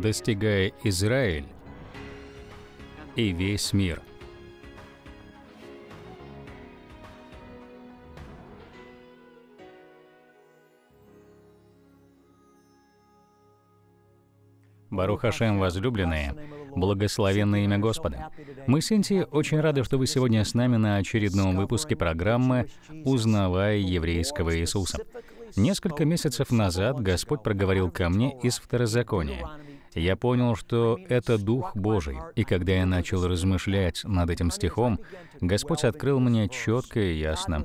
достигая Израиль и весь мир. Барухашем, возлюбленные, благословенное имя Господа. Мы с очень рады, что вы сегодня с нами на очередном выпуске программы «Узнавая еврейского Иисуса». Несколько месяцев назад Господь проговорил ко мне из Второзакония, я понял, что это Дух Божий. И когда я начал размышлять над этим стихом, Господь открыл мне четко и ясно,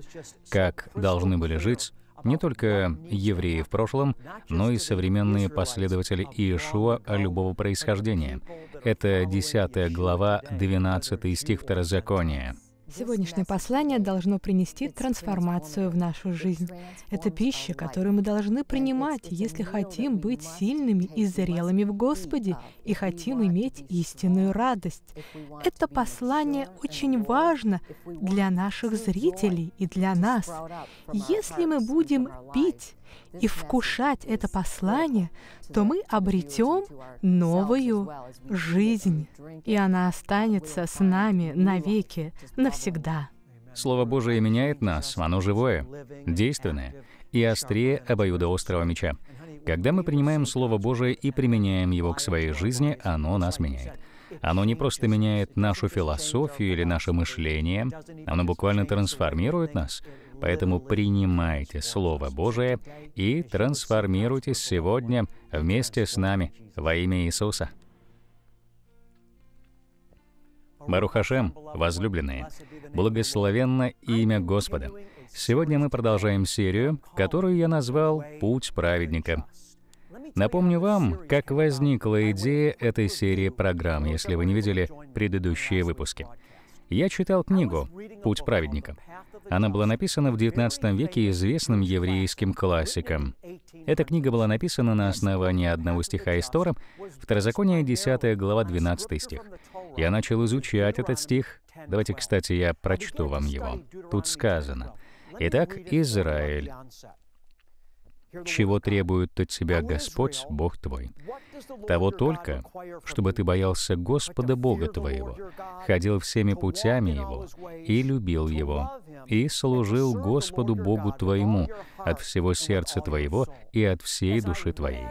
как должны были жить не только евреи в прошлом, но и современные последователи Иешуа любого происхождения. Это 10 глава, 12 стих Второзакония. Сегодняшнее послание должно принести трансформацию в нашу жизнь. Это пища, которую мы должны принимать, если хотим быть сильными и зрелыми в Господе и хотим иметь истинную радость. Это послание очень важно для наших зрителей и для нас. Если мы будем пить и вкушать это послание, то мы обретем новую жизнь, и она останется с нами навеки, навсегда. Слово Божие меняет нас, оно живое, действенное и острее обоюдоострого меча. Когда мы принимаем Слово Божие и применяем его к своей жизни, оно нас меняет. Оно не просто меняет нашу философию или наше мышление, оно буквально трансформирует нас. Поэтому принимайте Слово Божие и трансформируйтесь сегодня вместе с нами во имя Иисуса. Барухашем, возлюбленные, благословенно имя Господа. Сегодня мы продолжаем серию, которую я назвал «Путь праведника». Напомню вам, как возникла идея этой серии программ, если вы не видели предыдущие выпуски. Я читал книгу «Путь праведника». Она была написана в 19 веке известным еврейским классиком. Эта книга была написана на основании одного стиха из Тора, Второзаконие 10 глава 12 стих. Я начал изучать этот стих. Давайте, кстати, я прочту вам его. Тут сказано. «Итак, Израиль, чего требует от тебя Господь, Бог твой. Того только, чтобы ты боялся Господа Бога твоего, ходил всеми путями Его и любил Его, и служил Господу Богу твоему от всего сердца твоего и от всей души твоей.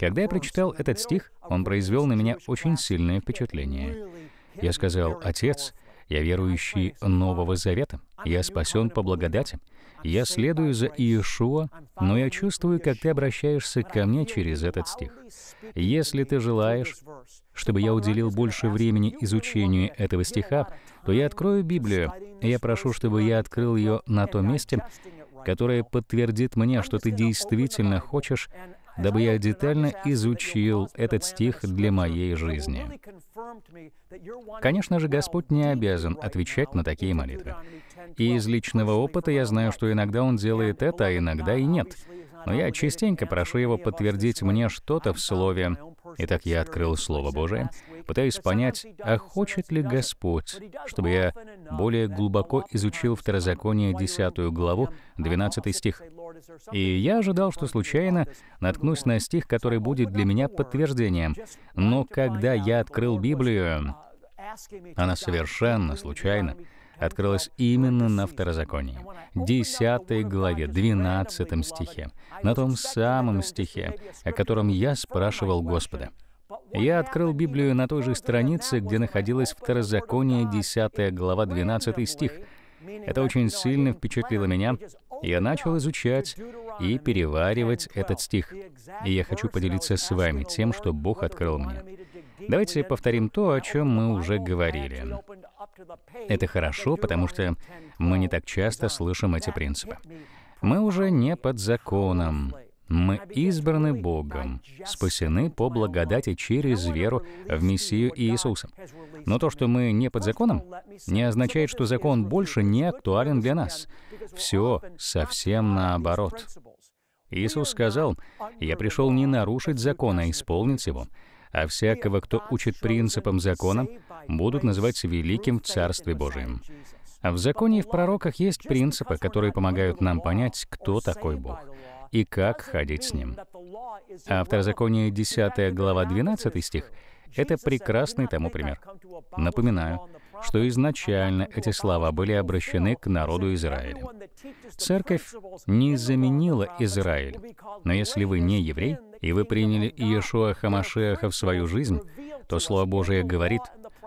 Когда я прочитал этот стих, он произвел на меня очень сильное впечатление. Я сказал, «Отец, я верующий Нового Завета, я спасен по благодати, я следую за Иешуа, но я чувствую, как ты обращаешься ко мне через этот стих. Если ты желаешь, чтобы я уделил больше времени изучению этого стиха, то я открою Библию, и я прошу, чтобы я открыл ее на том месте, которое подтвердит мне, что ты действительно хочешь, дабы я детально изучил этот стих для моей жизни. Конечно же, Господь не обязан отвечать на такие молитвы. И из личного опыта я знаю, что иногда Он делает это, а иногда и нет. Но я частенько прошу Его подтвердить мне что-то в Слове. Итак, я открыл Слово Божие, пытаясь понять, а хочет ли Господь, чтобы я более глубоко изучил Второзаконие 10 главу, 12 стих. И я ожидал, что случайно наткнусь на стих, который будет для меня подтверждением. Но когда я открыл Библию, она совершенно случайно открылась именно на Второзаконии, 10 главе, 12 стихе, на том самом стихе, о котором я спрашивал Господа. Я открыл Библию на той же странице, где находилась Второзаконие, 10 глава, 12 стих. Это очень сильно впечатлило меня. Я начал изучать и переваривать этот стих. И я хочу поделиться с вами тем, что Бог открыл мне. Давайте повторим то, о чем мы уже говорили. Это хорошо, потому что мы не так часто слышим эти принципы. Мы уже не под законом. Мы избраны Богом, спасены по благодати через веру в Мессию Иисуса. Но то, что мы не под законом, не означает, что закон больше не актуален для нас. Все совсем наоборот. Иисус сказал, «Я пришел не нарушить закон, а исполнить его, а всякого, кто учит принципам закона, будут называть великим в Царстве Божием». В законе и в пророках есть принципы, которые помогают нам понять, кто такой Бог — и как ходить с ним. Автор второзаконие 10 глава 12 стих — это прекрасный тому пример. Напоминаю, что изначально эти слова были обращены к народу Израиля. Церковь не заменила Израиль, но если вы не еврей, и вы приняли Иешуа Хамашеаха в свою жизнь, то Слово Божие говорит,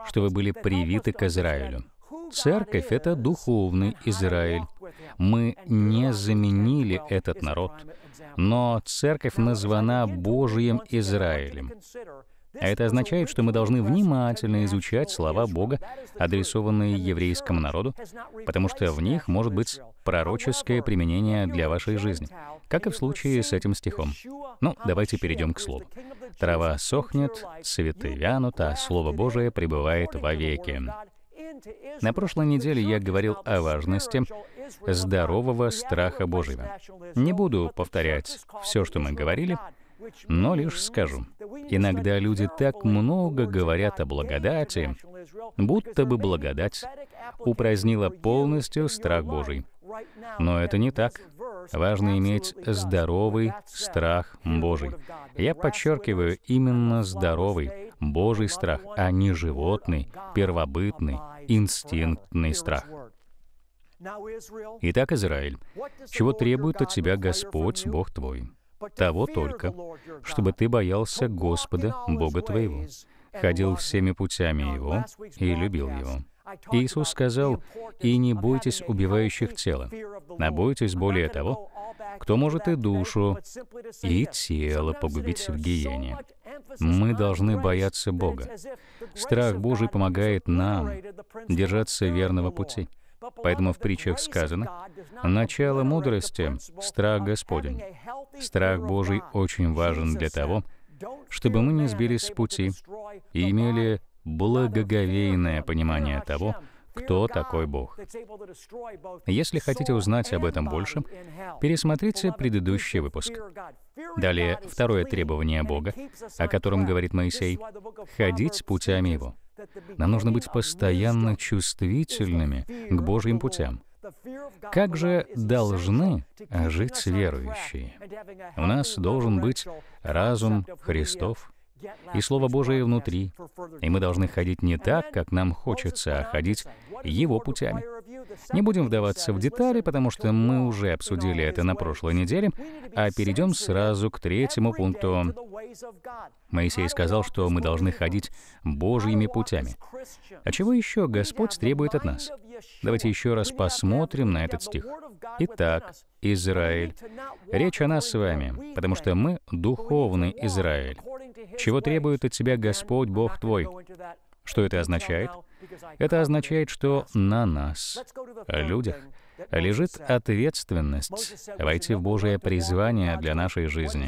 что вы были привиты к Израилю. Церковь — это духовный Израиль, мы не заменили этот народ, но церковь названа Божиим Израилем. Это означает, что мы должны внимательно изучать слова Бога, адресованные еврейскому народу, потому что в них может быть пророческое применение для вашей жизни, как и в случае с этим стихом. Ну, давайте перейдем к слову. «Трава сохнет, цветы вянут, а Слово Божие пребывает вовеки». На прошлой неделе я говорил о важности здорового страха Божьего. Не буду повторять все, что мы говорили, но лишь скажу, иногда люди так много говорят о благодати, будто бы благодать упразднила полностью страх Божий. Но это не так. Важно иметь здоровый страх Божий. Я подчеркиваю, именно здоровый, Божий страх, а не животный, первобытный, инстинктный страх. Итак, Израиль, чего требует от тебя Господь, Бог твой? Того только, чтобы ты боялся Господа, Бога твоего, ходил всеми путями Его и любил Его. Иисус сказал, «И не бойтесь убивающих тела, а бойтесь более того, кто может и душу, и тело погубить в гиене. Мы должны бояться Бога. Страх Божий помогает нам держаться верного пути. Поэтому в притчах сказано, «Начало мудрости — страх Господень». Страх Божий очень важен для того, чтобы мы не сбились с пути и имели благоговейное понимание того, кто такой Бог. Если хотите узнать об этом больше, пересмотрите предыдущий выпуск. Далее, второе требование Бога, о котором говорит Моисей, — ходить путями Его. Нам нужно быть постоянно чувствительными к Божьим путям. Как же должны жить верующие? У нас должен быть разум Христов, и Слово Божие внутри. И мы должны ходить не так, как нам хочется, а ходить Его путями. Не будем вдаваться в детали, потому что мы уже обсудили это на прошлой неделе, а перейдем сразу к третьему пункту. Моисей сказал, что мы должны ходить Божьими путями. А чего еще Господь требует от нас? Давайте еще раз посмотрим на этот стих. Итак, Израиль, речь о нас с вами, потому что мы — духовный Израиль. Чего требует от тебя Господь, Бог твой? Что это означает? Это означает, что на нас, о людях, лежит ответственность войти в Божие призвание для нашей жизни.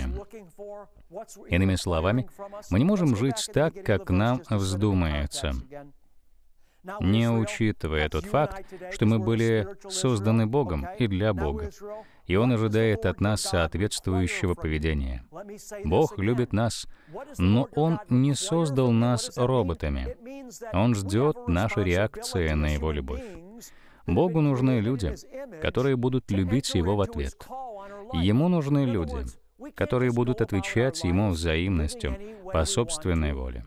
Иными словами, мы не можем жить так, как нам вздумается не учитывая тот факт, что мы были созданы Богом и для Бога, и Он ожидает от нас соответствующего поведения. Бог любит нас, но Он не создал нас роботами. Он ждет нашей реакции на Его любовь. Богу нужны люди, которые будут любить Его в ответ. Ему нужны люди, которые будут отвечать Ему взаимностью, по собственной воле.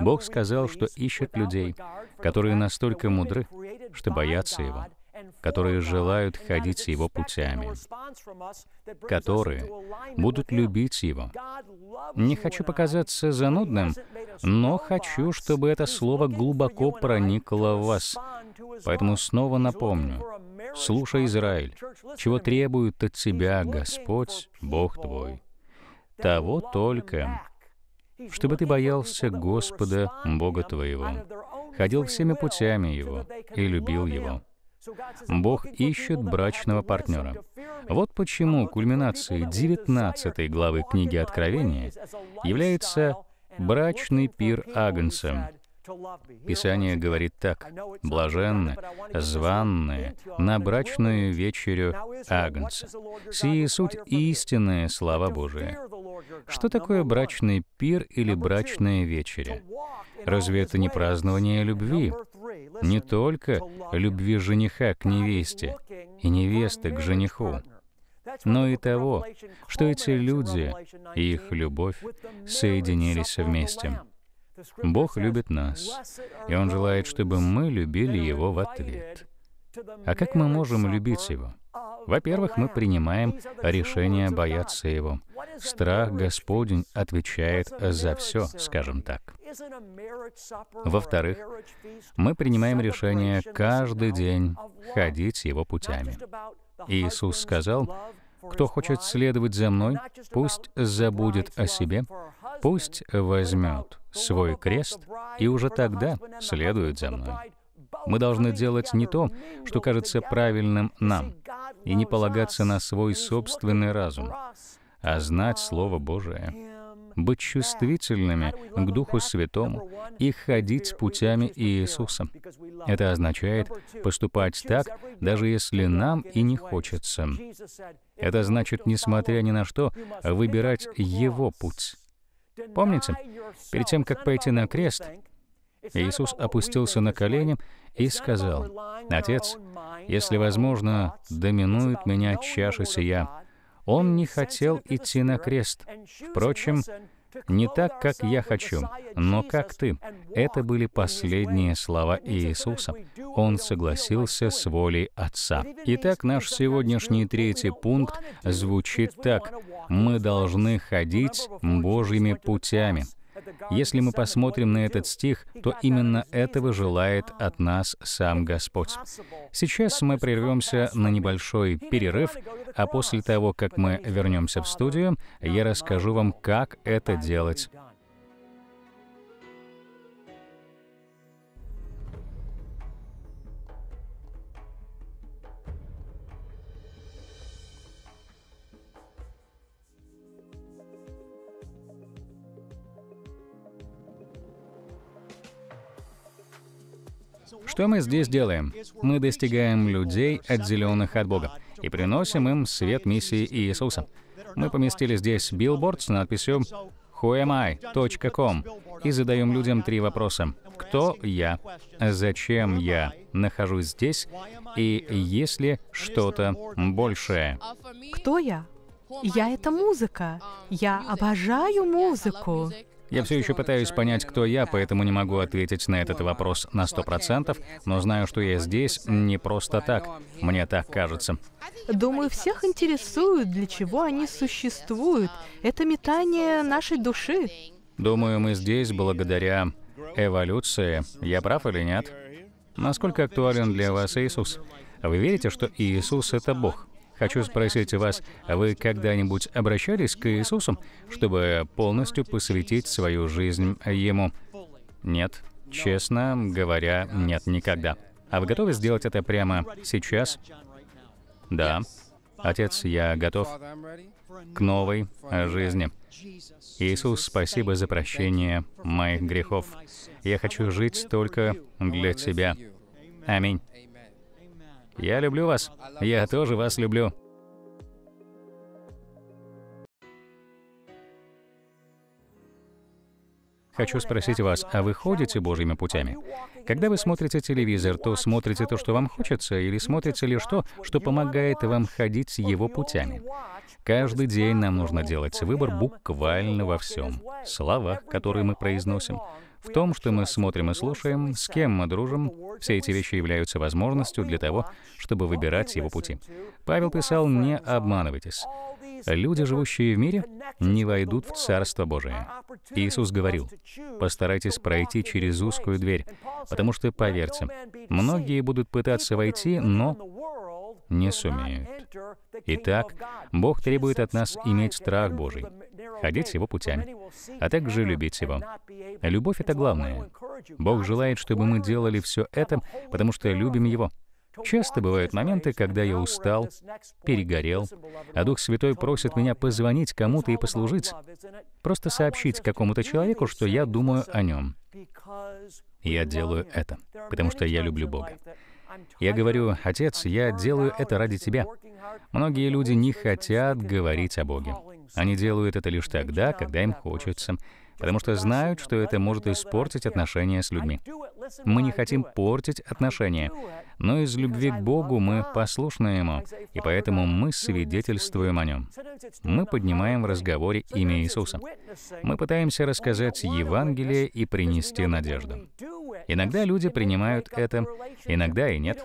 Бог сказал, что ищет людей, которые настолько мудры, что боятся Его, которые желают ходить С Его путями, которые будут любить Его. Не хочу показаться занудным, но хочу, чтобы это слово глубоко проникло в вас. Поэтому снова напомню, слушай, Израиль, чего требует от тебя Господь, Бог твой. Того только, чтобы ты боялся Господа, Бога твоего, ходил всеми путями Его и любил Его. Бог ищет брачного партнера. Вот почему кульминацией 19 главы книги Откровения является брачный пир Агнца. Писание говорит так, «Блаженны, званные на брачную вечерю Агнца. Сие суть истинные слова Божия. Что такое брачный пир или брачная вечеря? Разве это не празднование любви? Не только любви жениха к невесте и невесты к жениху, но и того, что эти люди и их любовь соединились вместе. Бог любит нас, и Он желает, чтобы мы любили Его в ответ. А как мы можем любить Его? Во-первых, мы принимаем решение бояться Его. Страх Господень отвечает за все, скажем так. Во-вторых, мы принимаем решение каждый день ходить Его путями. Иисус сказал, «Кто хочет следовать за Мной, пусть забудет о себе, пусть возьмет свой крест и уже тогда следует за Мной». Мы должны делать не то, что кажется правильным нам, и не полагаться на свой собственный разум, а знать Слово Божие, быть чувствительными к Духу Святому и ходить путями Иисуса. Это означает поступать так, даже если нам и не хочется. Это значит, несмотря ни на что, выбирать Его путь. Помните, перед тем, как пойти на крест, Иисус опустился на колени и сказал, «Отец, если возможно, доминует меня чаша сия». Он не хотел идти на крест. Впрочем, не так, как я хочу, но как ты. Это были последние слова Иисуса. Он согласился с волей Отца. Итак, наш сегодняшний третий пункт звучит так. Мы должны ходить Божьими путями. Если мы посмотрим на этот стих, то именно этого желает от нас сам Господь. Сейчас мы прервемся на небольшой перерыв, а после того, как мы вернемся в студию, я расскажу вам, как это делать. Что мы здесь делаем? Мы достигаем людей, отделенных от Бога, и приносим им свет миссии Иисуса. Мы поместили здесь билборд с надписью whoami.com и задаем людям три вопроса. Кто я? Зачем я нахожусь здесь? И есть ли что-то большее? Кто я? Я — это музыка. Я обожаю музыку. Я все еще пытаюсь понять, кто я, поэтому не могу ответить на этот вопрос на сто процентов. но знаю, что я здесь не просто так. Мне так кажется. Думаю, всех интересует, для чего они существуют. Это метание нашей души. Думаю, мы здесь благодаря эволюции. Я прав или нет? Насколько актуален для вас Иисус? Вы верите, что Иисус — это Бог? Хочу спросить вас, а вы когда-нибудь обращались к Иисусу, чтобы полностью посвятить свою жизнь Ему? Нет. Честно говоря, нет, никогда. А вы готовы сделать это прямо сейчас? Да. Отец, я готов к новой жизни. Иисус, спасибо за прощение моих грехов. Я хочу жить только для Тебя. Аминь. Я люблю вас. Я тоже вас люблю. Хочу спросить вас, а вы ходите Божьими путями? Когда вы смотрите телевизор, то смотрите то, что вам хочется, или смотрите лишь то, что помогает вам ходить его путями? Каждый день нам нужно делать выбор буквально во всем. В словах, которые мы произносим, в том, что мы смотрим и слушаем, с кем мы дружим, все эти вещи являются возможностью для того, чтобы выбирать его пути. Павел писал, не обманывайтесь. Люди, живущие в мире, не войдут в Царство Божие. Иисус говорил, постарайтесь пройти через узкую дверь, потому что, поверьте, многие будут пытаться войти, но не сумеют. Итак, Бог требует от нас иметь страх Божий, ходить Его путями, а также любить Его. Любовь — это главное. Бог желает, чтобы мы делали все это, потому что любим Его. Часто бывают моменты, когда я устал, перегорел, а Дух Святой просит меня позвонить кому-то и послужить, просто сообщить какому-то человеку, что я думаю о нем. Я делаю это, потому что я люблю Бога. Я говорю, «Отец, я делаю это ради Тебя». Многие люди не хотят говорить о Боге. Они делают это лишь тогда, когда им хочется, потому что знают, что это может испортить отношения с людьми. Мы не хотим портить отношения, но из любви к Богу мы послушны Ему, и поэтому мы свидетельствуем о Нем. Мы поднимаем в разговоре имя Иисуса. Мы пытаемся рассказать Евангелие и принести надежду. Иногда люди принимают это, иногда и нет.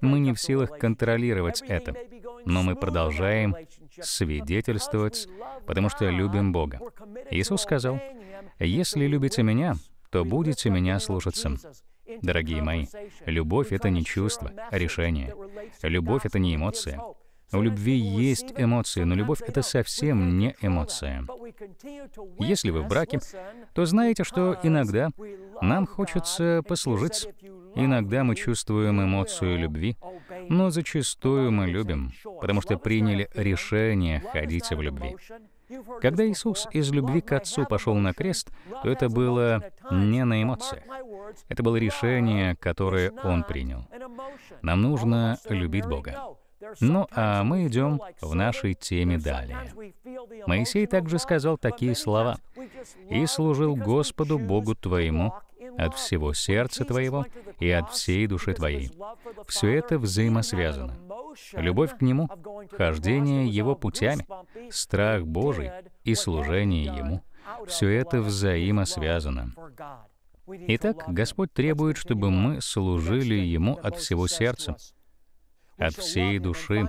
Мы не в силах контролировать это, но мы продолжаем свидетельствовать, потому что любим Бога. Иисус сказал, «Если любите Меня, то будете Меня слушаться». Дорогие мои, любовь — это не чувство, а решение. Любовь — это не эмоция. У любви есть эмоции, но любовь — это совсем не эмоция. Если вы в браке, то знаете, что иногда нам хочется послужить. Иногда мы чувствуем эмоцию любви, но зачастую мы любим, потому что приняли решение ходить в любви. Когда Иисус из любви к Отцу пошел на крест, то это было не на эмоциях. Это было решение, которое Он принял. Нам нужно любить Бога. Ну а мы идем в нашей теме далее. Моисей также сказал такие слова. «И служил Господу Богу твоему от всего сердца твоего и от всей души твоей». Все это взаимосвязано. Любовь к Нему, хождение Его путями, страх Божий и служение Ему — все это взаимосвязано. Итак, Господь требует, чтобы мы служили Ему от всего сердца, от всей души.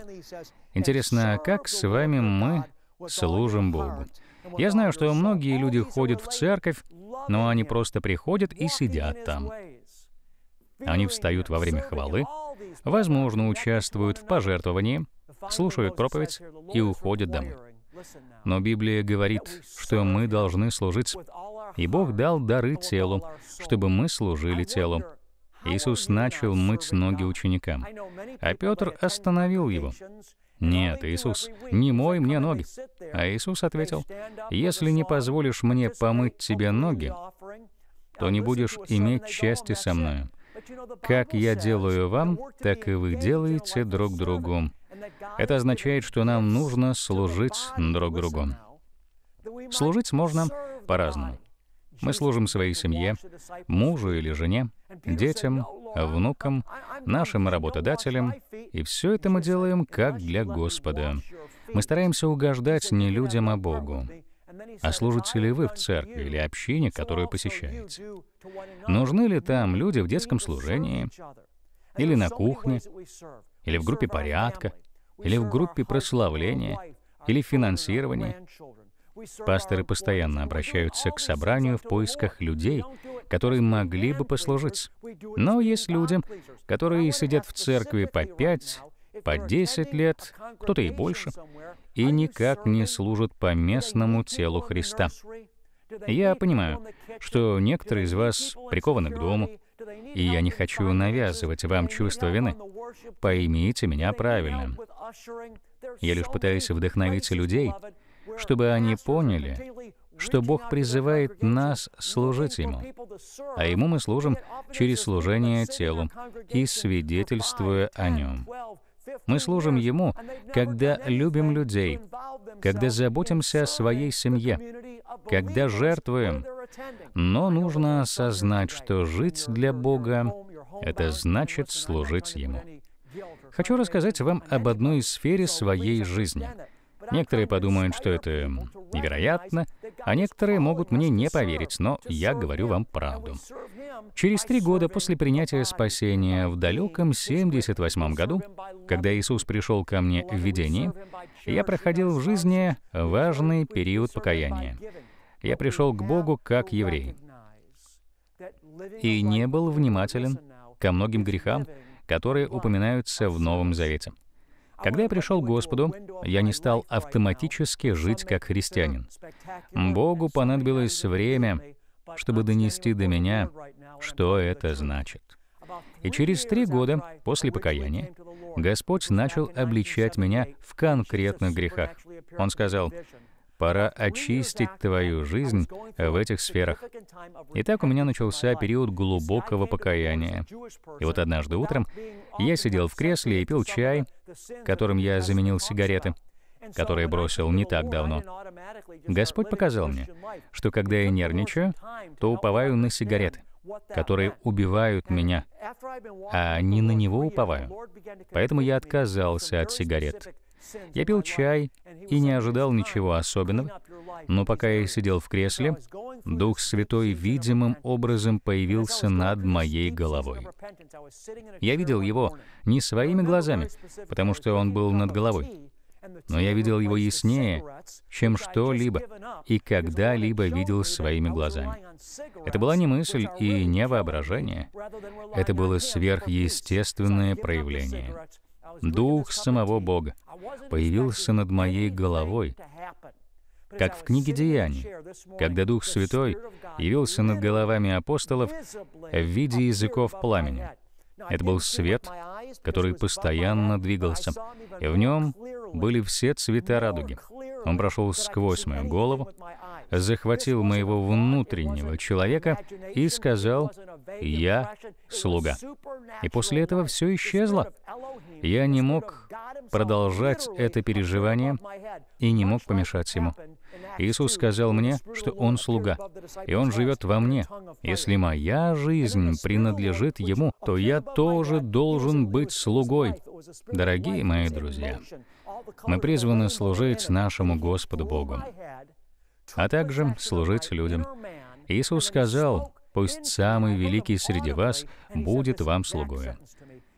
Интересно, как с вами мы служим Богу? Я знаю, что многие люди ходят в церковь, но они просто приходят и сидят там. Они встают во время хвалы, возможно, участвуют в пожертвовании, слушают проповедь и уходят домой. Но Библия говорит, что мы должны служить, и Бог дал дары телу, чтобы мы служили телу. Иисус начал мыть ноги ученикам, а Петр остановил его. «Нет, Иисус, не мой мне ноги». А Иисус ответил, «Если не позволишь мне помыть тебе ноги, то не будешь иметь части со мною. Как я делаю вам, так и вы делаете друг другу». Это означает, что нам нужно служить друг другу. Служить можно по-разному. Мы служим своей семье, мужу или жене, детям, внукам, нашим работодателям, и все это мы делаем как для Господа. Мы стараемся угождать не людям, а Богу. А служите ли вы в церкви или общине, которую посещаете? Нужны ли там люди в детском служении? Или на кухне? Или в группе порядка? Или в группе прославления? Или финансирования? Пасторы постоянно обращаются к собранию в поисках людей, которые могли бы послужить. Но есть люди, которые сидят в церкви по пять, по десять лет, кто-то и больше, и никак не служат по местному телу Христа. Я понимаю, что некоторые из вас прикованы к дому, и я не хочу навязывать вам чувство вины. Поймите меня правильно. Я лишь пытаюсь вдохновить людей чтобы они поняли, что Бог призывает нас служить Ему, а Ему мы служим через служение телу и свидетельствуя о Нем. Мы служим Ему, когда любим людей, когда заботимся о своей семье, когда жертвуем. Но нужно осознать, что жить для Бога — это значит служить Ему. Хочу рассказать вам об одной сфере своей жизни — Некоторые подумают, что это невероятно, а некоторые могут мне не поверить, но я говорю вам правду. Через три года после принятия спасения в далеком 78 м году, когда Иисус пришел ко мне в видении, я проходил в жизни важный период покаяния. Я пришел к Богу как еврей и не был внимателен ко многим грехам, которые упоминаются в Новом Завете. Когда я пришел к Господу, я не стал автоматически жить как христианин. Богу понадобилось время, чтобы донести до меня, что это значит. И через три года после покаяния Господь начал обличать меня в конкретных грехах. Он сказал, Пора очистить твою жизнь в этих сферах. И так у меня начался период глубокого покаяния. И вот однажды утром я сидел в кресле и пил чай, которым я заменил сигареты которые бросил не так давно. Господь показал мне, что когда я нервничаю, то уповаю на сигареты, которые убивают меня, а не на него уповаю. Поэтому я отказался от сигарет. Я пил чай и не ожидал ничего особенного, но пока я сидел в кресле, Дух Святой видимым образом появился над моей головой. Я видел его не своими глазами, потому что он был над головой, но я видел его яснее, чем что-либо и когда-либо видел своими глазами. Это была не мысль и не воображение, это было сверхъестественное проявление. Дух самого Бога появился над моей головой, как в книге Деяний, когда Дух Святой явился над головами апостолов в виде языков пламени. Это был свет, который постоянно двигался, и в нем были все цвета радуги. Он прошел сквозь мою голову, захватил моего внутреннего человека и сказал «Я слуга». И после этого все исчезло. Я не мог продолжать это переживание и не мог помешать ему. Иисус сказал мне, что Он слуга, и Он живет во мне. Если моя жизнь принадлежит Ему, то я тоже должен быть слугой. Дорогие мои друзья, мы призваны служить нашему Господу Богу, а также служить людям. Иисус сказал, пусть самый великий среди вас будет вам слугою».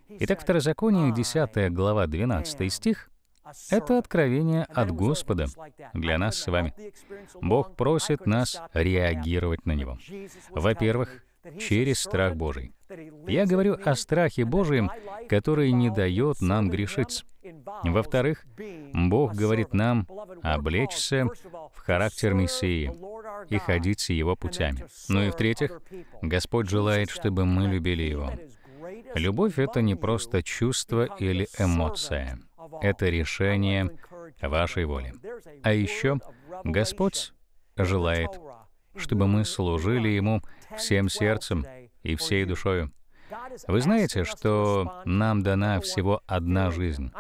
Итак, Второзаконие, 10 глава, 12 стих, это откровение от Господа для нас с вами. Бог просит нас реагировать на него. Во-первых, через страх Божий. Я говорю о страхе Божьем, который не дает нам грешить. Во-вторых, Бог говорит нам облечься в характер Мессии и ходить Его путями. Ну и в-третьих, Господь желает, чтобы мы любили Его. Любовь — это не просто чувство или эмоция. Это решение вашей воли. А еще Господь желает чтобы мы служили Ему всем сердцем и всей душою. Вы знаете, что нам дана всего одна жизнь,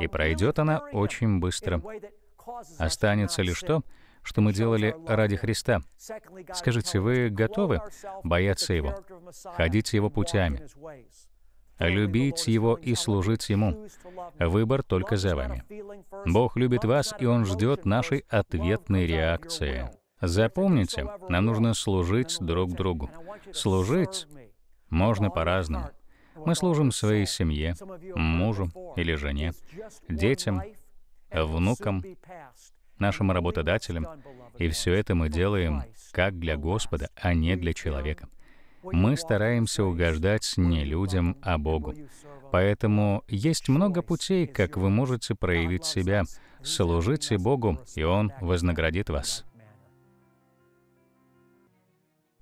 и пройдет она очень быстро. Останется лишь то, что мы делали ради Христа. Скажите, вы готовы бояться Его, ходить Его путями, любить Его и служить Ему? Выбор только за вами. Бог любит вас, и Он ждет нашей ответной реакции. Запомните, нам нужно служить друг другу. Служить можно по-разному. Мы служим своей семье, мужу или жене, детям, внукам, нашим работодателям, и все это мы делаем как для Господа, а не для человека. Мы стараемся угождать не людям, а Богу. Поэтому есть много путей, как вы можете проявить себя. Служите Богу, и Он вознаградит вас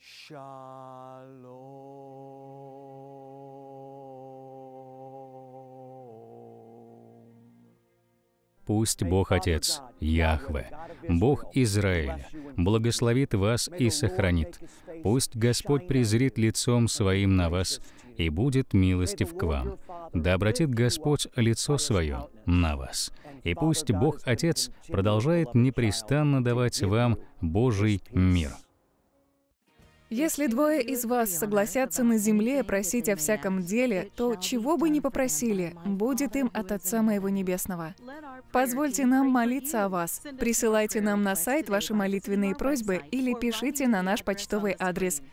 Simcha Пусть Бог Отец, Яхве, Бог Израиля, благословит вас и сохранит. Пусть Господь презрит лицом своим на вас и будет милостив к вам. Да обратит Господь лицо свое на вас и пусть Бог Отец продолжает непрестанно давать вам Божий мир. Если двое из вас согласятся на земле просить о всяком деле, то чего бы ни попросили, будет им от Отца Моего Небесного. Позвольте нам молиться о вас. Присылайте нам на сайт ваши молитвенные просьбы или пишите на наш почтовый адрес –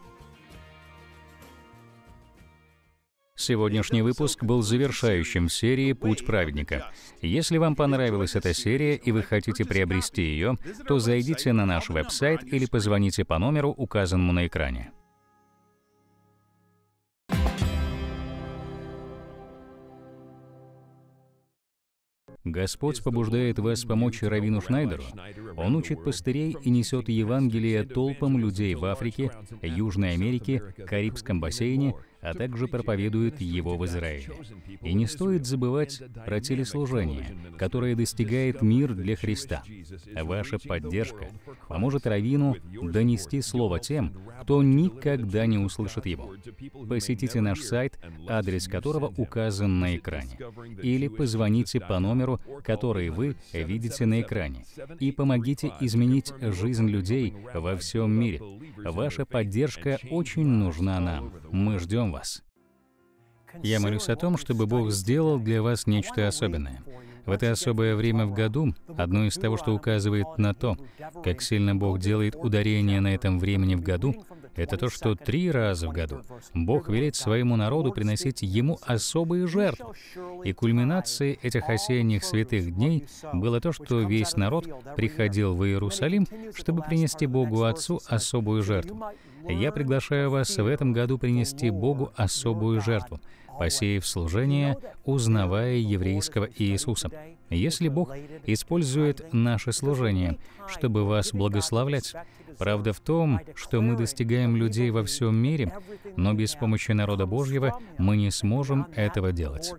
Сегодняшний выпуск был завершающим в серии «Путь праведника». Если вам понравилась эта серия и вы хотите приобрести ее, то зайдите на наш веб-сайт или позвоните по номеру, указанному на экране. Господь побуждает вас помочь Равину Шнайдеру. Он учит пастырей и несет Евангелие толпам людей в Африке, Южной Америке, Карибском бассейне а также проповедует его в Израиле. И не стоит забывать про телеслужение, которое достигает мир для Христа. Ваша поддержка поможет Равину донести слово тем, кто никогда не услышит его. Посетите наш сайт, адрес которого указан на экране, или позвоните по номеру, который вы видите на экране, и помогите изменить жизнь людей во всем мире. Ваша поддержка очень нужна нам. Мы ждем вас. Я молюсь о том, чтобы Бог сделал для вас нечто особенное. В это особое время в году одно из того, что указывает на то, как сильно Бог делает ударение на этом времени в году, это то, что три раза в году Бог велит своему народу приносить Ему особые жертвы. И кульминацией этих осенних святых дней было то, что весь народ приходил в Иерусалим, чтобы принести Богу Отцу особую жертву я приглашаю вас в этом году принести Богу особую жертву, посеяв служение, узнавая еврейского Иисуса. Если Бог использует наше служение, чтобы вас благословлять, правда в том, что мы достигаем людей во всем мире, но без помощи народа Божьего мы не сможем этого делать.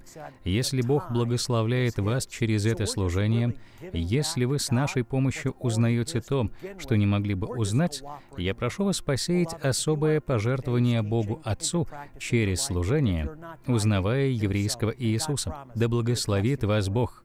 Если Бог благословляет вас через это служение, если вы с нашей помощью узнаете то, что не могли бы узнать, я прошу вас посеять особое пожертвование Богу Отцу через служение, узнавая еврейского Иисуса. Да благословит вас Бог!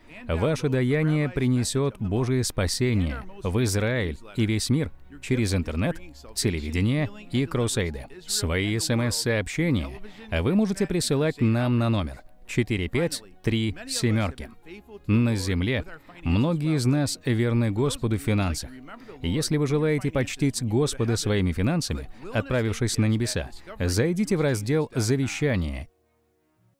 Ваше даяние принесет Божие спасение в Израиль и весь мир через интернет, телевидение и кроссейды. Свои смс-сообщения вы можете присылать нам на номер 4-5-3-7. На земле многие из нас верны Господу в финансах. Если вы желаете почтить Господа своими финансами, отправившись на небеса, зайдите в раздел «Завещание»